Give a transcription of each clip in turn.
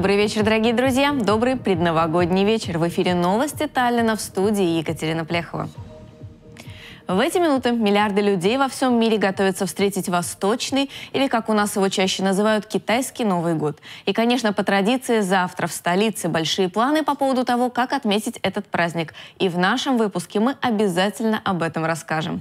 Добрый вечер, дорогие друзья. Добрый предновогодний вечер. В эфире новости Таллина в студии Екатерина Плехова. В эти минуты миллиарды людей во всем мире готовятся встретить Восточный, или как у нас его чаще называют, Китайский Новый год. И, конечно, по традиции, завтра в столице большие планы по поводу того, как отметить этот праздник. И в нашем выпуске мы обязательно об этом расскажем.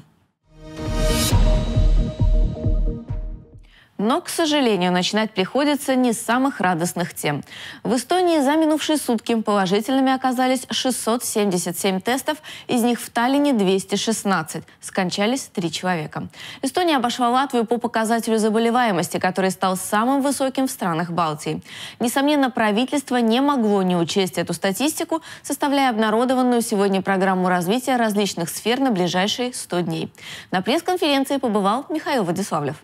Но, к сожалению, начинать приходится не с самых радостных тем. В Эстонии за минувшие сутки положительными оказались 677 тестов, из них в Таллине 216. Скончались три человека. Эстония обошла Латвию по показателю заболеваемости, который стал самым высоким в странах Балтии. Несомненно, правительство не могло не учесть эту статистику, составляя обнародованную сегодня программу развития различных сфер на ближайшие 100 дней. На пресс-конференции побывал Михаил Владиславлев.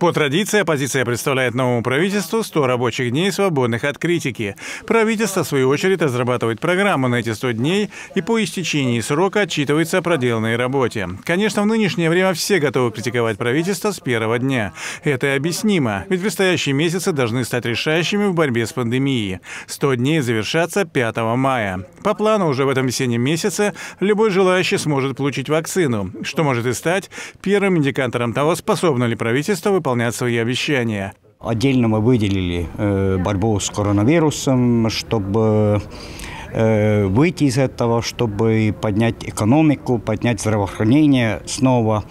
По традиции оппозиция представляет новому правительству 100 рабочих дней, свободных от критики. Правительство, в свою очередь, разрабатывает программу на эти 100 дней и по истечении срока отчитывается о проделанной работе. Конечно, в нынешнее время все готовы критиковать правительство с первого дня. Это и объяснимо, ведь предстоящие месяцы должны стать решающими в борьбе с пандемией. 100 дней завершатся 5 мая. По плану уже в этом весеннем месяце любой желающий сможет получить вакцину, что может и стать первым индикатором того, способно ли правительство выполнять выполнять свои обещания. Отдельно мы выделили э, борьбу с коронавирусом, чтобы Э, выйти из этого, чтобы поднять экономику, поднять здравоохранение снова.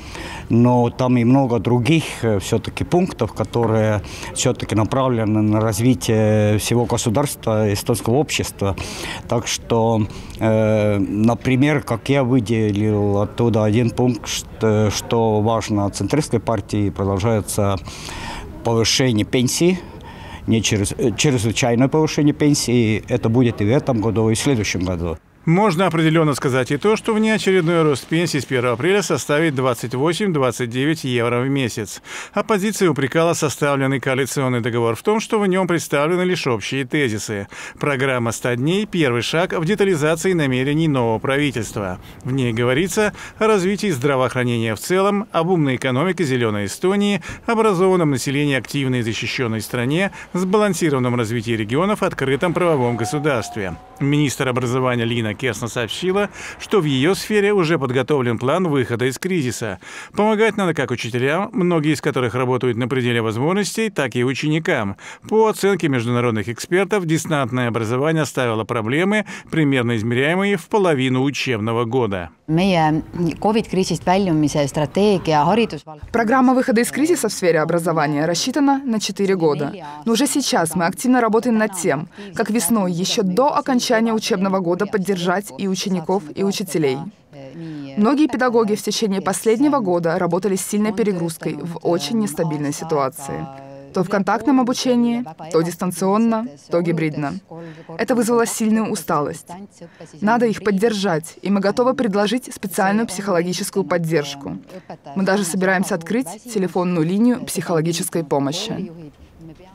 Но там и много других э, все-таки пунктов, которые все-таки направлены на развитие всего государства, эстонского общества. Так что, э, например, как я выделил оттуда один пункт, что важно центристской партии, продолжается повышение пенсии – не через, э, чрезвычайное повышение пенсии. Это будет и в этом году, и в следующем году. Можно определенно сказать и то, что внеочередной рост пенсий с 1 апреля составит 28-29 евро в месяц. Оппозиция упрекала составленный коалиционный договор в том, что в нем представлены лишь общие тезисы. Программа «100 дней» – первый шаг в детализации намерений нового правительства. В ней говорится о развитии здравоохранения в целом, об умной экономике зеленой Эстонии, образованном населении активной и защищенной стране, сбалансированном развитии регионов, открытом правовом государстве. Министр образования Лина Екатерина Кесна сообщила, что в ее сфере уже подготовлен план выхода из кризиса. Помогать надо как учителям, многие из которых работают на пределе возможностей, так и ученикам. По оценке международных экспертов, дистантное образование ставило проблемы, примерно измеряемые в половину учебного года. Программа выхода из кризиса в сфере образования рассчитана на 4 года. Но уже сейчас мы активно работаем над тем, как весной, еще до окончания учебного года, поддержать поддержать и учеников, и учителей. Многие педагоги в течение последнего года работали с сильной перегрузкой в очень нестабильной ситуации. То в контактном обучении, то дистанционно, то гибридно. Это вызвало сильную усталость. Надо их поддержать, и мы готовы предложить специальную психологическую поддержку. Мы даже собираемся открыть телефонную линию психологической помощи.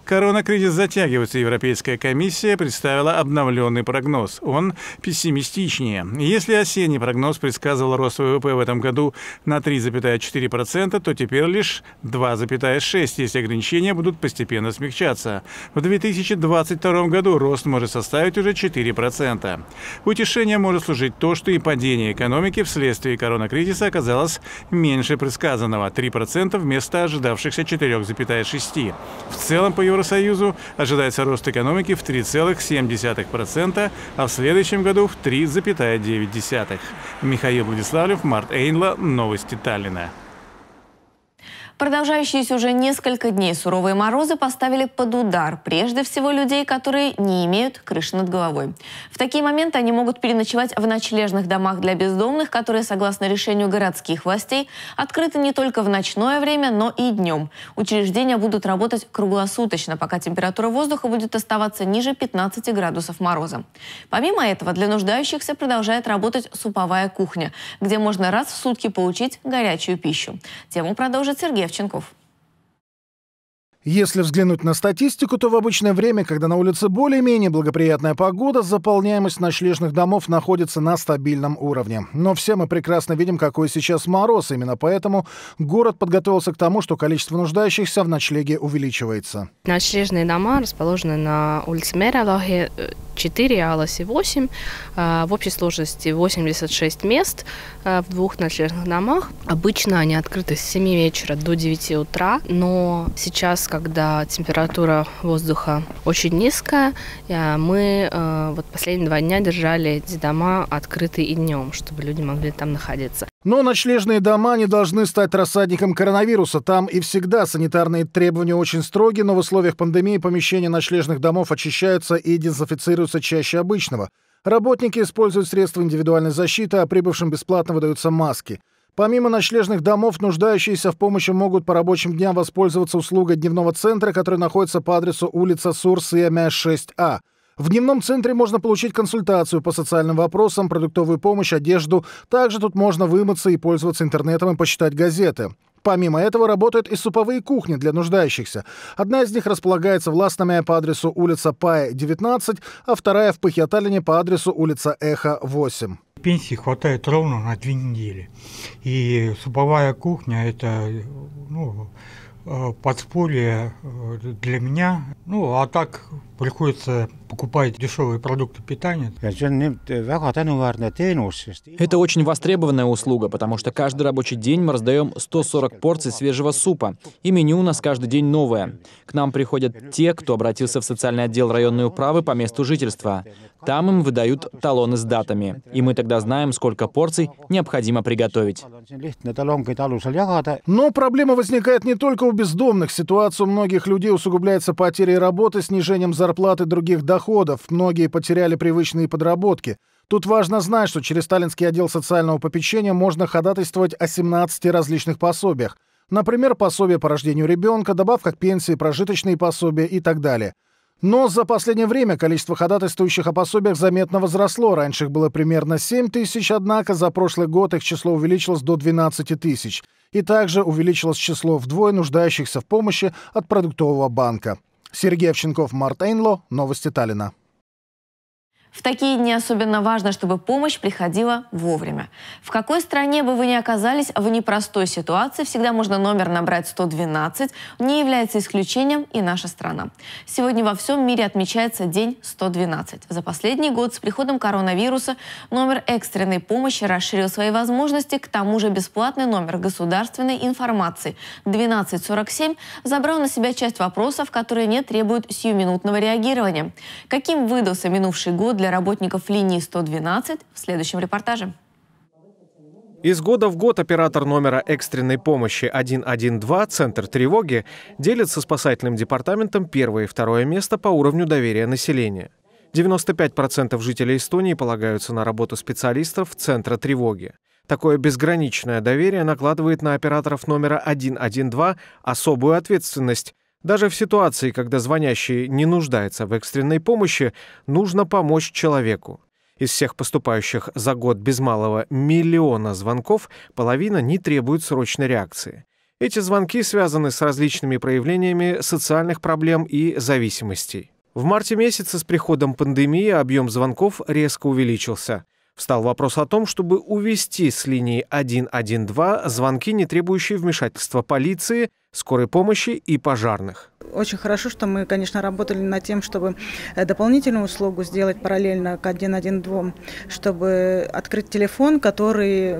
Корона-кризис затягивается. Европейская комиссия представила обновленный прогноз. Он пессимистичнее. Если осенний прогноз предсказывал рост ВВП в этом году на 3,4%, то теперь лишь 2,6%, если ограничения будут постепенно смягчаться. В 2022 году рост может составить уже 4%. Утешение может служить то, что и падение экономики вследствие корона-кризиса оказалось меньше предсказанного – 3% вместо ожидавшихся 4,6%. В целом, по его Евросоюзу ожидается рост экономики в 3,7%, а в следующем году в 3,9%. Михаил Владиславлев, Март Эйнла, Новости Таллина. Продолжающиеся уже несколько дней суровые морозы поставили под удар прежде всего людей, которые не имеют крыши над головой. В такие моменты они могут переночевать в ночлежных домах для бездомных, которые, согласно решению городских властей, открыты не только в ночное время, но и днем. Учреждения будут работать круглосуточно, пока температура воздуха будет оставаться ниже 15 градусов мороза. Помимо этого, для нуждающихся продолжает работать суповая кухня, где можно раз в сутки получить горячую пищу. Тему продолжит Сергей Левченков. Если взглянуть на статистику, то в обычное время, когда на улице более-менее благоприятная погода, заполняемость ночлежных домов находится на стабильном уровне. Но все мы прекрасно видим, какой сейчас мороз. Именно поэтому город подготовился к тому, что количество нуждающихся в ночлеге увеличивается. Ночлежные дома расположены на улице Мералахи э, 4, Аласе 8, в общей сложности 86 мест а, в двух ночлежных домах. Обычно они открыты с 7 вечера до 9 утра, но сейчас, когда температура воздуха очень низкая, а, мы а, вот последние два дня держали эти дома открыты и днем, чтобы люди могли там находиться. Но ночлежные дома не должны стать рассадником коронавируса. Там и всегда санитарные требования очень строги, но в условиях пандемии помещения ночлежных домов очищаются и дезинфицируются чаще обычного. Работники используют средства индивидуальной защиты, а прибывшим бесплатно выдаются маски. Помимо ночлежных домов, нуждающиеся в помощи могут по рабочим дням воспользоваться услугой дневного центра, который находится по адресу улица Сурсия 6А. В дневном центре можно получить консультацию по социальным вопросам, продуктовую помощь, одежду. Также тут можно вымыться и пользоваться интернетом и почитать газеты. Помимо этого работают и суповые кухни для нуждающихся. Одна из них располагается в Ластаме по адресу улица Пая, 19, а вторая в Пахиаталине по адресу улица Эхо, 8 пенсии хватает ровно на две недели. И суповая кухня – это ну, Э, подспорье э, для меня. Ну, а так приходится покупать дешевые продукты питания. Это очень востребованная услуга, потому что каждый рабочий день мы раздаем 140 порций свежего супа, и меню у нас каждый день новое. К нам приходят те, кто обратился в социальный отдел районной управы по месту жительства. Там им выдают талоны с датами, и мы тогда знаем, сколько порций необходимо приготовить. Но проблема возникает не только у бездомных. Ситуацию многих людей усугубляется потерей работы, снижением зарплаты других доходов. Многие потеряли привычные подработки. Тут важно знать, что через Сталинский отдел социального попечения можно ходатайствовать о 17 различных пособиях. Например, пособие по рождению ребенка, добавка к пенсии, прожиточные пособия и так далее. Но за последнее время количество ходатайствующих о пособиях заметно возросло. Раньше их было примерно 7 тысяч, однако за прошлый год их число увеличилось до 12 тысяч. И также увеличилось число вдвое нуждающихся в помощи от продуктового банка. Сергей Овченков, Март Новости Таллина. В такие дни особенно важно, чтобы помощь приходила вовремя. В какой стране бы вы ни оказались в непростой ситуации, всегда можно номер набрать 112. Не является исключением и наша страна. Сегодня во всем мире отмечается День 112. За последний год с приходом коронавируса номер экстренной помощи расширил свои возможности. К тому же бесплатный номер государственной информации 1247 забрал на себя часть вопросов, которые не требуют сиюминутного реагирования. Каким выдался минувший год для для работников линии 112 в следующем репортаже. Из года в год оператор номера экстренной помощи 112 «Центр тревоги» делит со спасательным департаментом первое и второе место по уровню доверия населения. 95% жителей Эстонии полагаются на работу специалистов Центра тревоги. Такое безграничное доверие накладывает на операторов номера 112 особую ответственность даже в ситуации, когда звонящий не нуждается в экстренной помощи, нужно помочь человеку. Из всех поступающих за год без малого миллиона звонков половина не требует срочной реакции. Эти звонки связаны с различными проявлениями социальных проблем и зависимостей. В марте месяце с приходом пандемии объем звонков резко увеличился. Встал вопрос о том, чтобы увести с линии 112 звонки, не требующие вмешательства полиции – скорой помощи и пожарных. Очень хорошо, что мы, конечно, работали над тем, чтобы э, дополнительную услугу сделать параллельно к 112, чтобы открыть телефон, который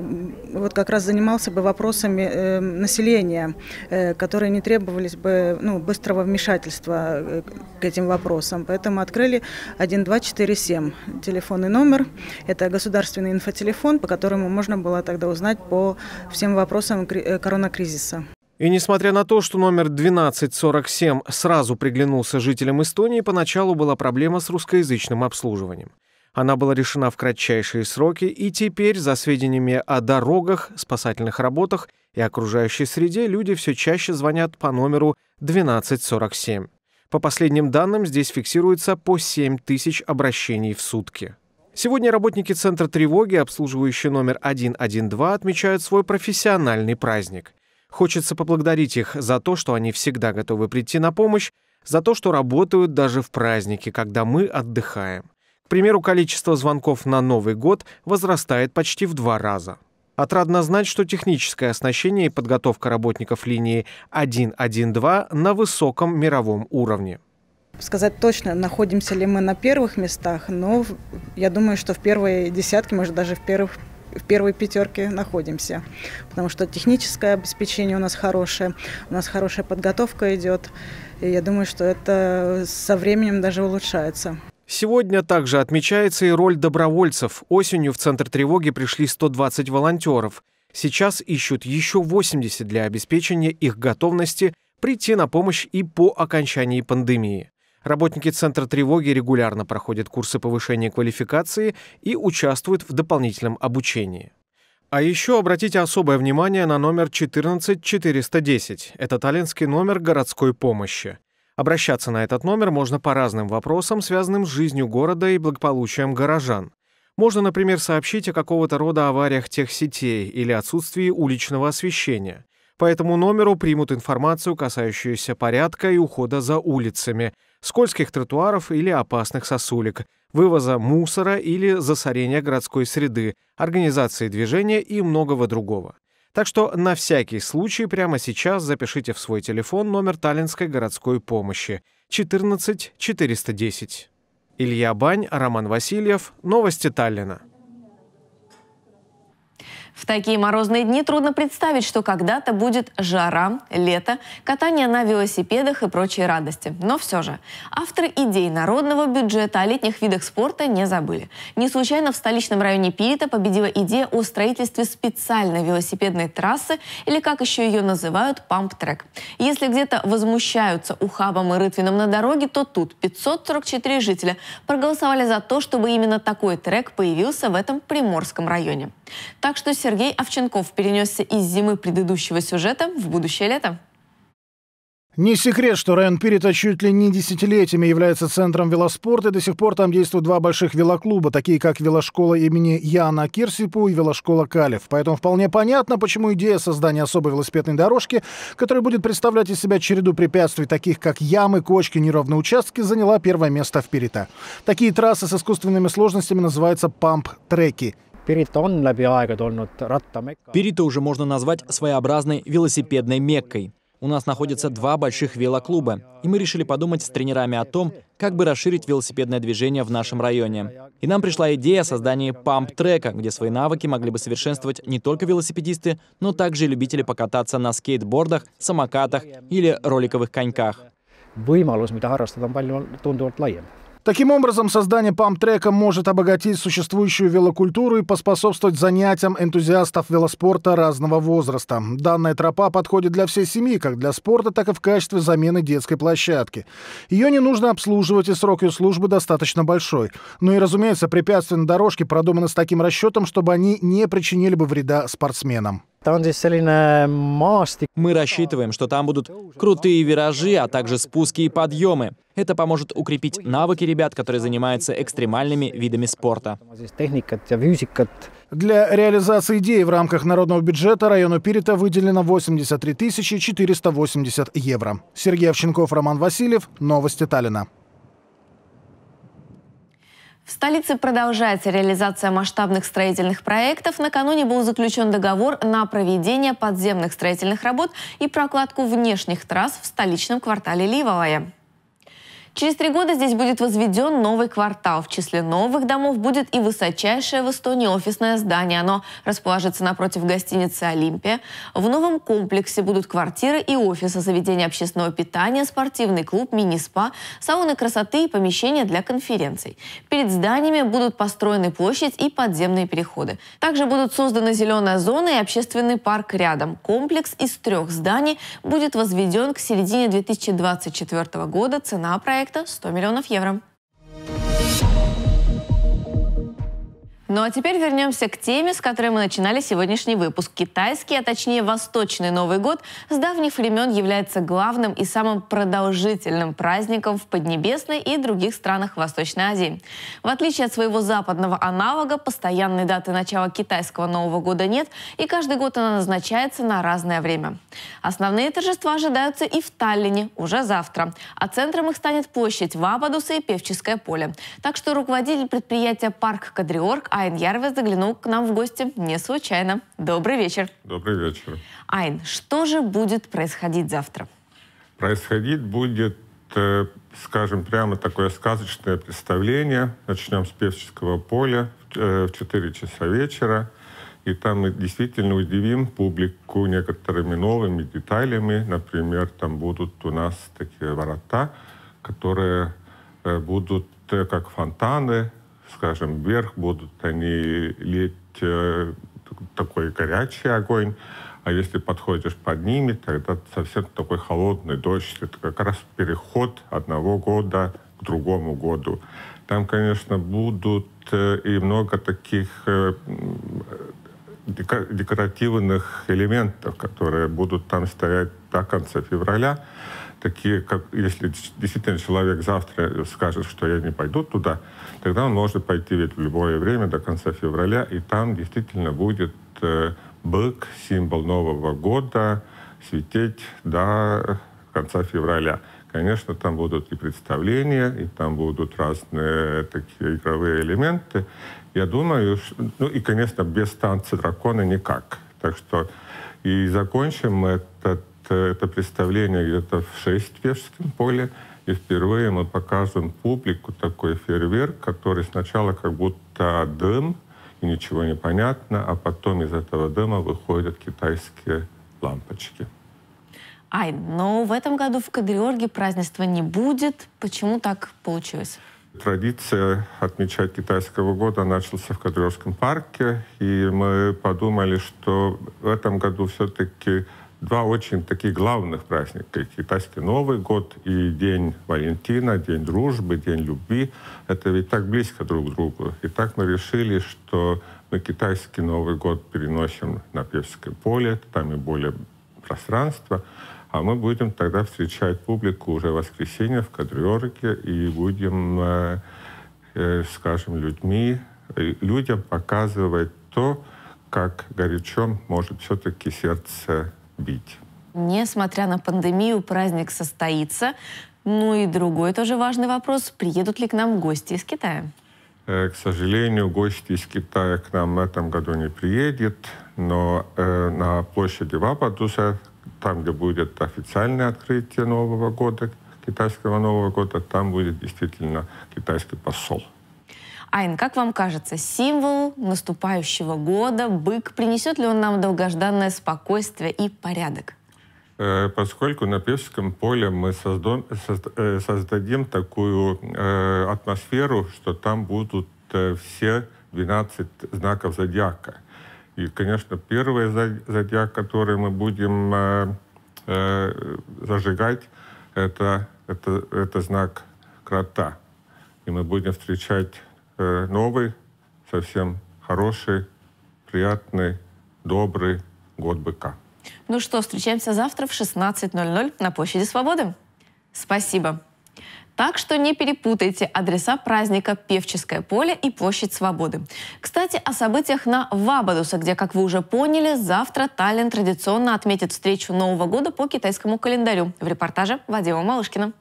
вот как раз занимался бы вопросами э, населения, э, которые не требовались бы ну, быстрого вмешательства э, к этим вопросам. Поэтому открыли 1247 телефонный номер. Это государственный инфотелефон, по которому можно было тогда узнать по всем вопросам э, коронакризиса. И несмотря на то, что номер 1247 сразу приглянулся жителям Эстонии, поначалу была проблема с русскоязычным обслуживанием. Она была решена в кратчайшие сроки, и теперь, за сведениями о дорогах, спасательных работах и окружающей среде, люди все чаще звонят по номеру 1247. По последним данным, здесь фиксируется по 7 тысяч обращений в сутки. Сегодня работники Центра тревоги, обслуживающие номер 112, отмечают свой профессиональный праздник – Хочется поблагодарить их за то, что они всегда готовы прийти на помощь, за то, что работают даже в праздники, когда мы отдыхаем. К примеру, количество звонков на Новый год возрастает почти в два раза. Отрадно знать, что техническое оснащение и подготовка работников линии 112 на высоком мировом уровне. Сказать точно, находимся ли мы на первых местах, но я думаю, что в первые десятки, может даже в первых в первой пятерке находимся, потому что техническое обеспечение у нас хорошее, у нас хорошая подготовка идет, и я думаю, что это со временем даже улучшается. Сегодня также отмечается и роль добровольцев. Осенью в Центр тревоги пришли 120 волонтеров. Сейчас ищут еще 80 для обеспечения их готовности прийти на помощь и по окончании пандемии. Работники Центра тревоги регулярно проходят курсы повышения квалификации и участвуют в дополнительном обучении. А еще обратите особое внимание на номер 14410. Это таллинский номер городской помощи. Обращаться на этот номер можно по разным вопросам, связанным с жизнью города и благополучием горожан. Можно, например, сообщить о какого-то рода авариях тех сетей или отсутствии уличного освещения. По этому номеру примут информацию, касающуюся порядка и ухода за улицами, скользких тротуаров или опасных сосулек, вывоза мусора или засорения городской среды, организации движения и многого другого. Так что на всякий случай прямо сейчас запишите в свой телефон номер Таллинской городской помощи 14 410. Илья Бань, Роман Васильев, Новости Таллина. В такие морозные дни трудно представить, что когда-то будет жара, лето, катание на велосипедах и прочие радости. Но все же, авторы идей народного бюджета о летних видах спорта не забыли. Не случайно в столичном районе Пирита победила идея о строительстве специальной велосипедной трассы, или как еще ее называют, памп-трек. Если где-то возмущаются ухабом и рытвином на дороге, то тут 544 жителя проголосовали за то, чтобы именно такой трек появился в этом приморском районе. Так что Сергей Овченков перенесся из зимы предыдущего сюжета в будущее лето. Не секрет, что район Пирита чуть ли не десятилетиями является центром велоспорта, и до сих пор там действуют два больших велоклуба, такие как велошкола имени Яна Кирсипу и велошкола Калев. Поэтому вполне понятно, почему идея создания особой велосипедной дорожки, которая будет представлять из себя череду препятствий, таких как ямы, кочки, неровные участки, заняла первое место в Пирита. Такие трассы с искусственными сложностями называются памп-треки. Пирита on уже можно назвать своеобразной велосипедной меккой. У нас находятся два больших велоклуба, и мы решили подумать с тренерами о том, как бы расширить велосипедное движение в нашем районе. И нам пришла идея о создании памп-трека, где свои навыки могли бы совершенствовать не только велосипедисты, но также и любители покататься на скейтбордах, самокатах или роликовых коньках. Võimalus, mida harrastada, on palju tunduvalt laiem Таким образом, создание пам-трека может обогатить существующую велокультуру и поспособствовать занятиям энтузиастов велоспорта разного возраста. Данная тропа подходит для всей семьи, как для спорта, так и в качестве замены детской площадки. Ее не нужно обслуживать, и срок ее службы достаточно большой. Ну и, разумеется, препятствия на дорожке продуманы с таким расчетом, чтобы они не причинили бы вреда спортсменам. Мы рассчитываем, что там будут крутые виражи, а также спуски и подъемы. Это поможет укрепить навыки ребят, которые занимаются экстремальными видами спорта. Для реализации идеи в рамках народного бюджета району Пирита выделено 83 480 евро. Сергей Овченков, Роман Васильев. Новости Таллина. В столице продолжается реализация масштабных строительных проектов. Накануне был заключен договор на проведение подземных строительных работ и прокладку внешних трасс в столичном квартале Ливовое. Через три года здесь будет возведен новый квартал. В числе новых домов будет и высочайшее в Эстонии офисное здание. Оно расположится напротив гостиницы «Олимпия». В новом комплексе будут квартиры и офисы, заведения общественного питания, спортивный клуб, мини-спа, салоны красоты и помещения для конференций. Перед зданиями будут построены площадь и подземные переходы. Также будут созданы зеленая зона и общественный парк рядом. Комплекс из трех зданий будет возведен к середине 2024 года. Цена проекта проекта 100 миллионов евро. Ну а теперь вернемся к теме, с которой мы начинали сегодняшний выпуск. Китайский, а точнее Восточный Новый год с давних времен является главным и самым продолжительным праздником в Поднебесной и других странах Восточной Азии. В отличие от своего западного аналога, постоянной даты начала китайского Нового года нет, и каждый год она назначается на разное время. Основные торжества ожидаются и в Таллине уже завтра, а центром их станет площадь Вападуса и Певческое поле. Так что руководитель предприятия «Парк Кадриорг» Айн Ярва заглянул к нам в гости не случайно. Добрый вечер. Добрый вечер. Айн, что же будет происходить завтра? Происходить будет, э, скажем прямо, такое сказочное представление. Начнем с певческого поля в 4 э, часа вечера. И там мы действительно удивим публику некоторыми новыми деталями. Например, там будут у нас такие ворота, которые э, будут как фонтаны скажем, вверх, будут они лить э, такой горячий огонь, а если подходишь под ними, тогда совсем такой холодный дождь. Это как раз переход одного года к другому году. Там, конечно, будут э, и много таких э, декоративных элементов, которые будут там стоять до конца февраля такие, как если действительно человек завтра скажет, что я не пойду туда, тогда он может пойти ведь в любое время до конца февраля, и там действительно будет э, бык, символ Нового года, светить до конца февраля. Конечно, там будут и представления, и там будут разные такие игровые элементы. Я думаю, что, ну и, конечно, без танца дракона никак. Так что и закончим этот это представление где-то в шесть в Пешском поле, и впервые мы показываем публику такой фейерверк, который сначала как будто дым, и ничего не понятно, а потом из этого дыма выходят китайские лампочки. Ай, но ну, в этом году в Кадриорге празднества не будет. Почему так получилось? Традиция отмечать китайского года начался в Кадриорском парке, и мы подумали, что в этом году все-таки два очень таких главных праздника. Китайский Новый год и День Валентина, День дружбы, День любви. Это ведь так близко друг к другу. И так мы решили, что мы китайский Новый год переносим на Певское поле, там и более пространство. А мы будем тогда встречать публику уже в воскресенье в Кадриорке и будем, э, э, скажем, людьми, э, людям показывать то, как горячо может все-таки сердце бить. Несмотря на пандемию, праздник состоится. Ну и другой тоже важный вопрос. Приедут ли к нам гости из Китая? Э, к сожалению, гости из Китая к нам в этом году не приедет, но э, на площади Вападуса, там, где будет официальное открытие Нового года, китайского Нового года, там будет действительно китайский посол. Айн, как вам кажется, символ наступающего года, бык, принесет ли он нам долгожданное спокойствие и порядок? Э, поскольку на певческом поле мы создан, э, создадим такую э, атмосферу, что там будут все 12 знаков зодиака. И, конечно, первый зодиак, который мы будем зажигать, это, это, это знак крота. И мы будем встречать э, новый, совсем хороший, приятный, добрый год быка. Ну что, встречаемся завтра в 16.00 на Площади Свободы. Спасибо. Так что не перепутайте адреса праздника «Певческое поле» и «Площадь свободы». Кстати, о событиях на Вабадуса, где, как вы уже поняли, завтра Таллин традиционно отметит встречу Нового года по китайскому календарю. В репортаже Вадима Малышкина.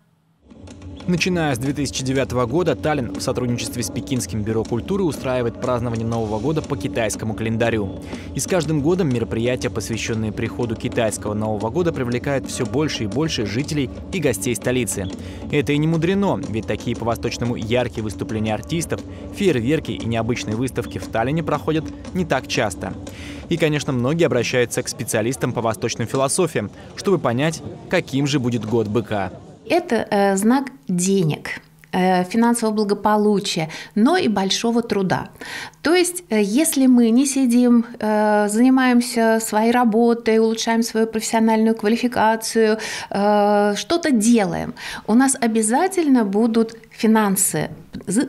Начиная с 2009 года Таллин в сотрудничестве с Пекинским бюро культуры устраивает празднование Нового года по китайскому календарю. И с каждым годом мероприятия, посвященные приходу китайского Нового года, привлекают все больше и больше жителей и гостей столицы. Это и не мудрено, ведь такие по-восточному яркие выступления артистов, фейерверки и необычные выставки в Таллине проходят не так часто. И, конечно, многие обращаются к специалистам по восточным философиям, чтобы понять, каким же будет год быка. Это э, знак денег э, финансового благополучия, но и большого труда. То есть, э, если мы не сидим, э, занимаемся своей работой, улучшаем свою профессиональную квалификацию, э, что-то делаем, у нас обязательно будут финансы.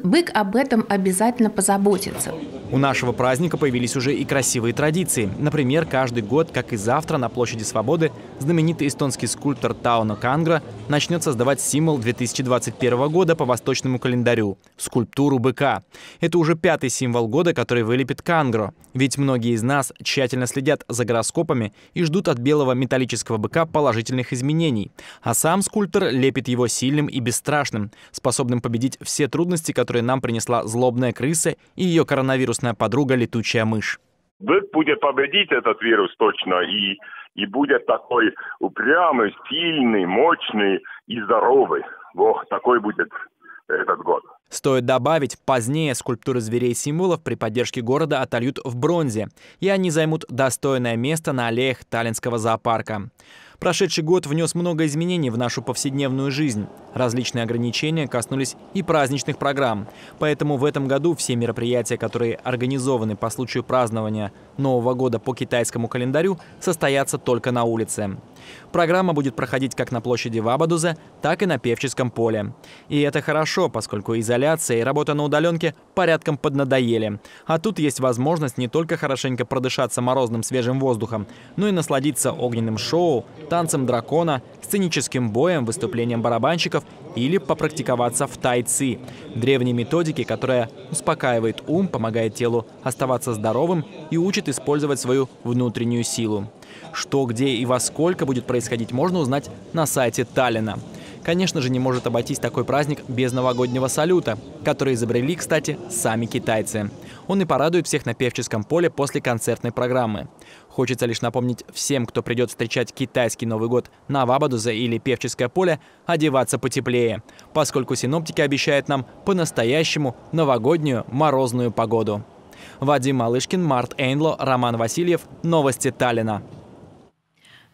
Бык об этом обязательно позаботится. У нашего праздника появились уже и красивые традиции. Например, каждый год, как и завтра, на площади Свободы знаменитый эстонский скульптор Тауно Кангра начнет создавать символ 2021 года по восточному календарю – скульптуру быка. Это уже пятый символ года, года, который вылепит Кангро. Ведь многие из нас тщательно следят за гороскопами и ждут от белого металлического быка положительных изменений. А сам скульптор лепит его сильным и бесстрашным, способным победить все трудности, которые нам принесла злобная крыса и ее коронавирусная подруга летучая мышь. Бык будет победить этот вирус точно и, и будет такой упрямый, сильный, мощный и здоровый. Вот такой будет этот год. Стоит добавить, позднее скульптуры зверей-символов при поддержке города отольют в бронзе, и они займут достойное место на аллеях Таллинского зоопарка. Прошедший год внес много изменений в нашу повседневную жизнь. Различные ограничения коснулись и праздничных программ. Поэтому в этом году все мероприятия, которые организованы по случаю празднования Нового года по китайскому календарю, состоятся только на улице. Программа будет проходить как на площади Вабадуза, так и на Певческом поле. И это хорошо, поскольку изоляция и работа на удаленке порядком поднадоели. А тут есть возможность не только хорошенько продышаться морозным свежим воздухом, но и насладиться огненным шоу, танцем дракона, сценическим боем, выступлением барабанщиков или попрактиковаться в тайцы – древней методике, которая успокаивает ум, помогает телу оставаться здоровым и учит использовать свою внутреннюю силу. Что, где и во сколько будет происходить, можно узнать на сайте Таллина. Конечно же, не может обойтись такой праздник без новогоднего салюта, который изобрели, кстати, сами китайцы. Он и порадует всех на певческом поле после концертной программы. Хочется лишь напомнить всем, кто придет встречать китайский Новый год на Вабадузе или Певческое поле, одеваться потеплее, поскольку синоптики обещают нам по-настоящему новогоднюю морозную погоду. Вадим Малышкин, Март Эйнло, Роман Васильев. Новости Таллина.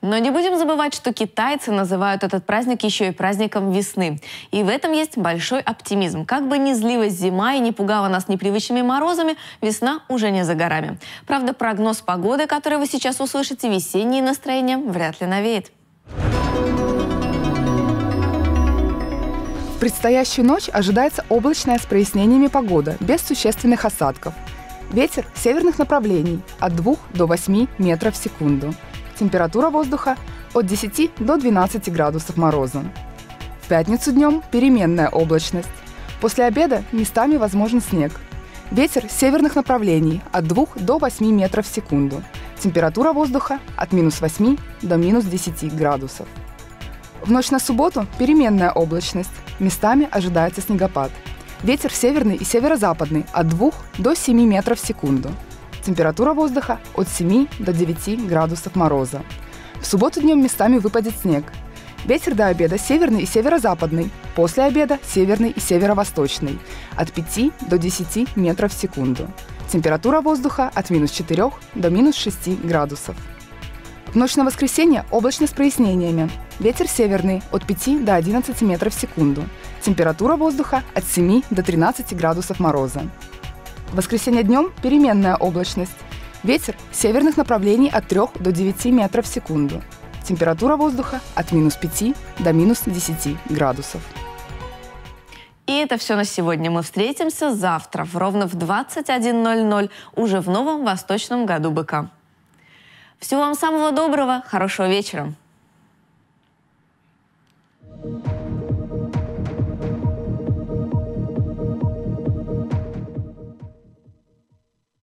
Но не будем забывать, что китайцы называют этот праздник еще и праздником весны. И в этом есть большой оптимизм. Как бы ни злилась зима и не пугала нас непривычными морозами, весна уже не за горами. Правда, прогноз погоды, который вы сейчас услышите, весенние настроения вряд ли навеет. В предстоящую ночь ожидается облачная с прояснениями погода, без существенных осадков. Ветер северных направлений от 2 до 8 метров в секунду. Температура воздуха от 10 до 12 градусов мороза. В пятницу днем переменная облачность. После обеда местами возможен снег. Ветер северных направлений от 2 до 8 метров в секунду. Температура воздуха от минус 8 до минус 10 градусов. В ночь на субботу переменная облачность. Местами ожидается снегопад. Ветер северный и северо-западный от 2 до 7 метров в секунду. Температура воздуха от 7 до 9 градусов мороза. В субботу днем местами выпадет снег. Ветер до обеда северный и северо-западный, после обеда северный и северо-восточный, от 5 до 10 метров в секунду. Температура воздуха от минус 4 до минус 6 градусов. В ночь на воскресенье облачно с прояснениями. Ветер северный от 5 до 11 метров в секунду. Температура воздуха от 7 до 13 градусов мороза воскресенье днем переменная облачность. Ветер северных направлений от 3 до 9 метров в секунду. Температура воздуха от минус 5 до минус 10 градусов. И это все на сегодня. Мы встретимся завтра в ровно в 21.00 уже в новом восточном году быка. Всего вам самого доброго, хорошего вечера.